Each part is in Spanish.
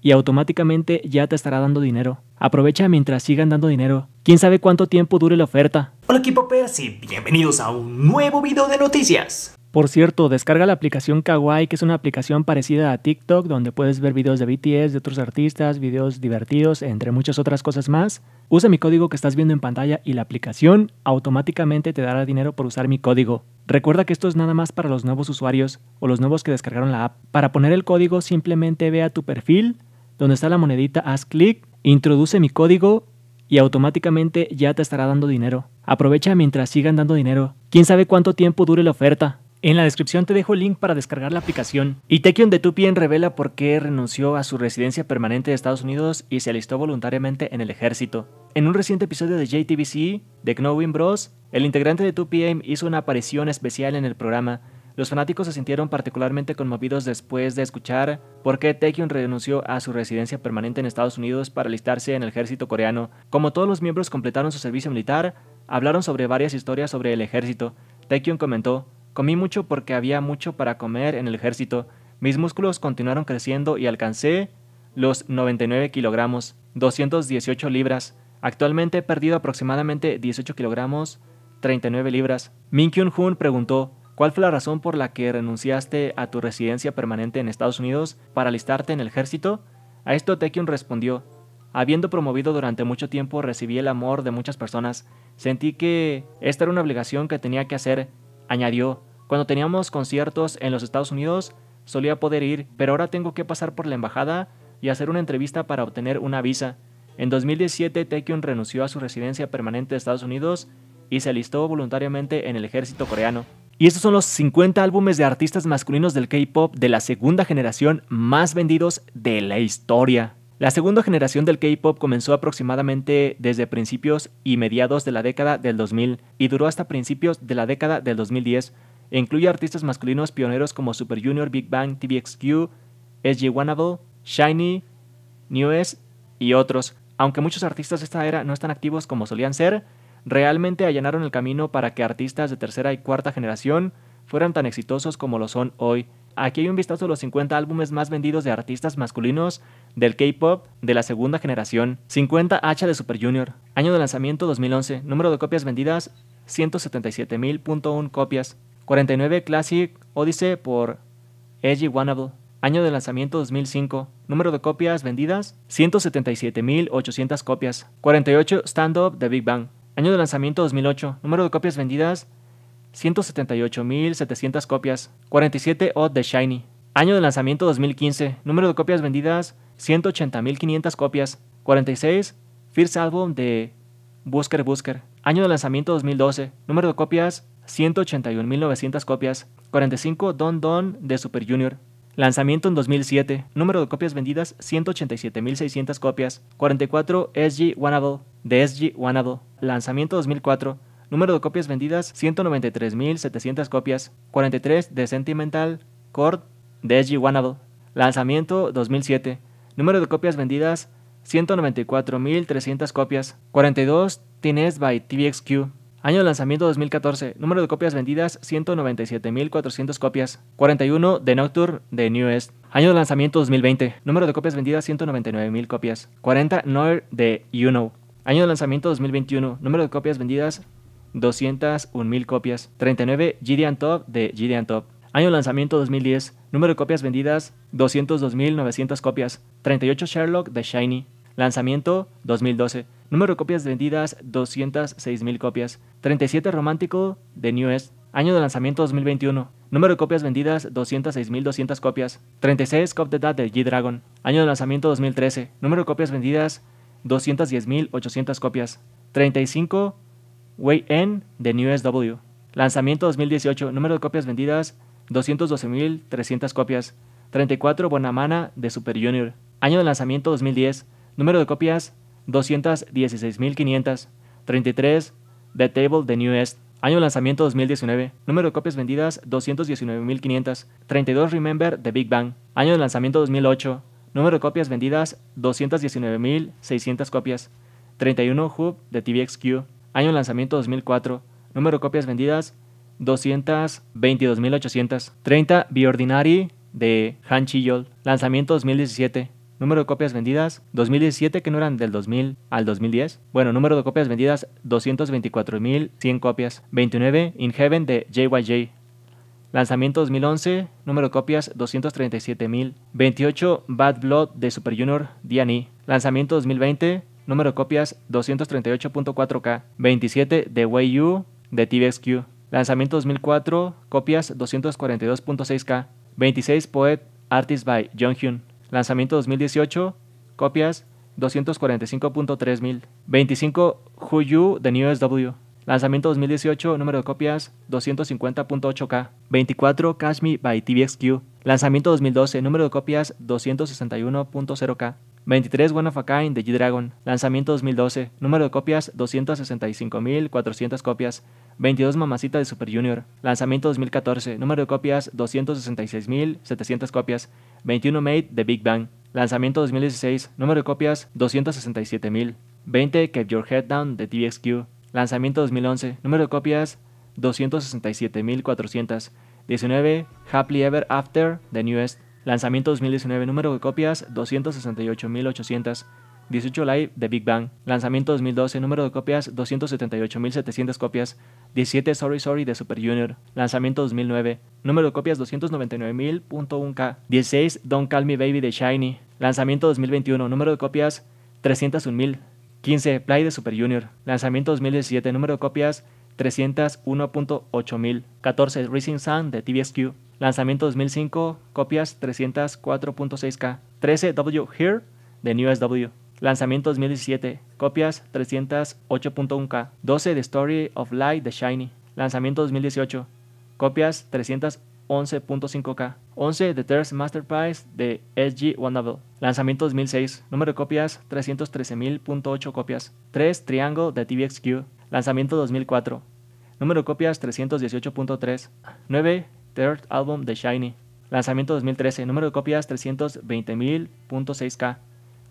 y automáticamente ya te estará dando dinero. Aprovecha mientras sigan dando dinero. ¿Quién sabe cuánto tiempo dure la oferta? Hola equipo Percy, y bienvenidos a un nuevo video de noticias. Por cierto, descarga la aplicación Kawaii, que es una aplicación parecida a TikTok, donde puedes ver videos de BTS, de otros artistas, videos divertidos, entre muchas otras cosas más. Usa mi código que estás viendo en pantalla y la aplicación automáticamente te dará dinero por usar mi código. Recuerda que esto es nada más para los nuevos usuarios o los nuevos que descargaron la app. Para poner el código simplemente ve a tu perfil, donde está la monedita, haz clic, introduce mi código y automáticamente ya te estará dando dinero. Aprovecha mientras sigan dando dinero. Quién sabe cuánto tiempo dure la oferta. En la descripción te dejo el link para descargar la aplicación. Y Tekion de 2PM revela por qué renunció a su residencia permanente de Estados Unidos y se alistó voluntariamente en el ejército. En un reciente episodio de JTBC, de Knowing Bros, el integrante de 2PM hizo una aparición especial en el programa los fanáticos se sintieron particularmente conmovidos después de escuchar por qué Taekyun renunció a su residencia permanente en Estados Unidos para alistarse en el ejército coreano. Como todos los miembros completaron su servicio militar, hablaron sobre varias historias sobre el ejército. Taekyun comentó, comí mucho porque había mucho para comer en el ejército. Mis músculos continuaron creciendo y alcancé los 99 kilogramos, 218 libras. Actualmente he perdido aproximadamente 18 kilogramos, 39 libras. Min Kyun hoon preguntó, ¿Cuál fue la razón por la que renunciaste a tu residencia permanente en Estados Unidos para alistarte en el ejército? A esto Tekion respondió, habiendo promovido durante mucho tiempo recibí el amor de muchas personas, sentí que esta era una obligación que tenía que hacer, añadió, cuando teníamos conciertos en los Estados Unidos solía poder ir, pero ahora tengo que pasar por la embajada y hacer una entrevista para obtener una visa. En 2017 Taekyun renunció a su residencia permanente de Estados Unidos y se alistó voluntariamente en el ejército coreano. Y estos son los 50 álbumes de artistas masculinos del K-Pop de la segunda generación más vendidos de la historia. La segunda generación del K-Pop comenzó aproximadamente desde principios y mediados de la década del 2000 y duró hasta principios de la década del 2010. E incluye artistas masculinos pioneros como Super Junior, Big Bang, TVXQ, SG Wannable, Shiny, Newest y otros. Aunque muchos artistas de esta era no están activos como solían ser, realmente allanaron el camino para que artistas de tercera y cuarta generación fueran tan exitosos como lo son hoy. Aquí hay un vistazo de los 50 álbumes más vendidos de artistas masculinos del K-pop de la segunda generación. 50 Hacha de Super Junior. Año de lanzamiento 2011. Número de copias vendidas 177.000.1 copias. 49 Classic Odyssey por Edgy Wannable. Año de lanzamiento 2005. Número de copias vendidas 177.800 copias. 48 Stand Up de Big Bang. Año de lanzamiento 2008. Número de copias vendidas 178.700 copias. 47 Odd The Shiny. Año de lanzamiento 2015. Número de copias vendidas 180.500 copias. 46 First Album de Busker Busker. Año de lanzamiento 2012. Número de copias 181.900 copias. 45 Don Don de Super Junior. Lanzamiento en 2007. Número de copias vendidas 187.600 copias. 44 SG Wannable de SG Wannable. Lanzamiento 2004. Número de copias vendidas 193.700 copias. 43 de Sentimental Cord de SG Wannable. Lanzamiento 2007. Número de copias vendidas 194.300 copias. 42 Tines by TVXQ. Año de lanzamiento 2014. Número de copias vendidas 197.400 copias. 41 de Nocturne de Newest. Año de lanzamiento 2020. Número de copias vendidas 199.000 copias. 40 Noir de You Año de lanzamiento 2021. Número de copias vendidas 201.000 copias. 39 Gideon Top de Gideon Top. Año de lanzamiento 2010. Número de copias vendidas 202.900 copias. 38 Sherlock de Shiny. Lanzamiento 2012. Número de copias vendidas 206.000 copias. 37 Romántico de news Año de lanzamiento 2021. Número de copias vendidas 206.200 copias. 36 Cop de Dad de G-Dragon. Año de lanzamiento 2013. Número de copias vendidas 210.800 copias. 35 Way N de Newest W... Lanzamiento 2018. Número de copias vendidas 212.300 copias. 34 Bonamana de Super Junior. Año de lanzamiento 2010. Número de copias 33. The Table, The Newest. Año lanzamiento 2019. Número de copias vendidas 219.500. 32 Remember The Big Bang. Año de lanzamiento 2008. Número de copias vendidas 219.600 copias. 31 Hub de TVXQ. Año de lanzamiento 2004. Número de copias vendidas 222.800. 30 Ordinary de Han Chiyol. Lanzamiento 2017. Número de copias vendidas 2017 que no eran del 2000 al 2010. Bueno, número de copias vendidas 224.100 copias. 29 In Heaven de JYJ. Lanzamiento 2011, número de copias 237.000. 28 Bad Blood de Super Junior D&E. Lanzamiento 2020, número de copias 238.4k. 27 The Way You, de TVXQ. Lanzamiento 2004, copias 242.6k. 26 Poet Artist by Hyun. Lanzamiento 2018, copias 245.3 mil. 25 Who You The New SW. Lanzamiento 2018, número de copias 250.8K. 24 Cash Me by TVXQ. Lanzamiento 2012, número de copias 261.0K. 23 One of a de G-Dragon, lanzamiento 2012, número de copias 265.400 copias. 22 Mamacita de Super Junior, lanzamiento 2014, número de copias 266.700 copias. 21 Made de Big Bang, lanzamiento 2016, número de copias 267.000. 20 Keep Your Head Down de TVXQ, lanzamiento 2011, número de copias 267.400. 19 Happily Ever After de Newest, Lanzamiento 2019, número de copias 268.800. 18 Live de Big Bang. Lanzamiento 2012, número de copias 278.700 copias. 17 Sorry Sorry de Super Junior. Lanzamiento 2009, número de copias 2990001 k 16 Don't Call Me Baby de Shiny. Lanzamiento 2021, número de copias 301.000. 15 Play de Super Junior. Lanzamiento 2017, número de copias 301.8000. 14 Rising Sun de TVSQ. Lanzamiento 2005, copias 304.6K. 13W Here de New SW. Lanzamiento 2017, copias 308.1K. 12 The Story of Light de Shiny. Lanzamiento 2018, copias 311.5K. 11 The Third Masterpiece de SG One Lanzamiento 2006, número de copias 313.000.8 copias. 3 Triangle de TVXQ. Lanzamiento 2004, número de copias 318.3. 9 Third Album de Shiny. Lanzamiento 2013. Número de copias 320.000.6K.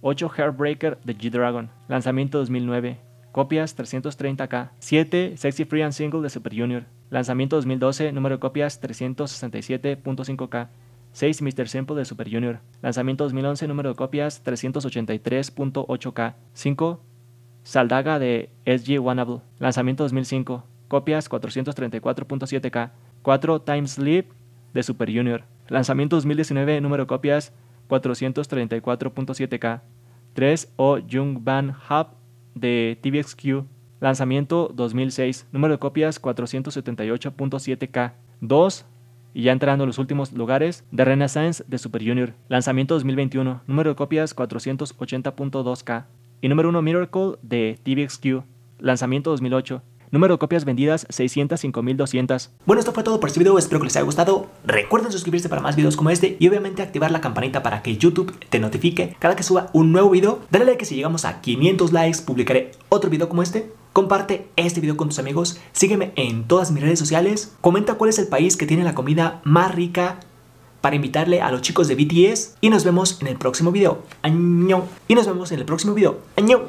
8 Heartbreaker de G-Dragon. Lanzamiento 2009. Copias 330K. 7 Sexy Free and Single de Super Junior. Lanzamiento 2012. Número de copias 367.5K. 6 Mr. Simple de Super Junior. Lanzamiento 2011. Número de copias 383.8K. 5 Saldaga de SG Oneable. Lanzamiento 2005. Copias 434.7K. 4. Time Sleep de Super Junior. Lanzamiento 2019, número de copias 434.7K. 3. O Jung Van Hub de TVXQ. Lanzamiento 2006, número de copias 478.7K. 2. Y ya entrando en los últimos lugares, The Renaissance de Super Junior. Lanzamiento 2021, número de copias 480.2K. Y número 1, Miracle de TVXQ. Lanzamiento 2008, Número de copias vendidas 605.200. Bueno, esto fue todo por este video, espero que les haya gustado. Recuerden suscribirse para más videos como este y obviamente activar la campanita para que YouTube te notifique cada que suba un nuevo video. Dale like si llegamos a 500 likes publicaré otro video como este. Comparte este video con tus amigos, sígueme en todas mis redes sociales, comenta cuál es el país que tiene la comida más rica para invitarle a los chicos de BTS y nos vemos en el próximo video. ¡Año! Y nos vemos en el próximo video. ¡Año!